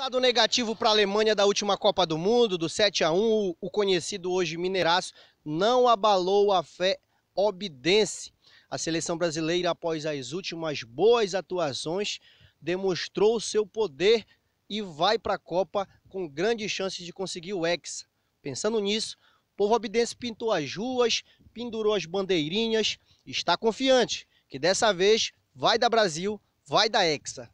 Resultado negativo para a Alemanha da última Copa do Mundo, do 7 a 1, o conhecido hoje Mineiraço, não abalou a fé obidense. A seleção brasileira, após as últimas boas atuações, demonstrou seu poder e vai para a Copa com grandes chances de conseguir o Hexa. Pensando nisso, o povo obidense pintou as ruas, pendurou as bandeirinhas, está confiante que dessa vez vai da Brasil, vai da Hexa.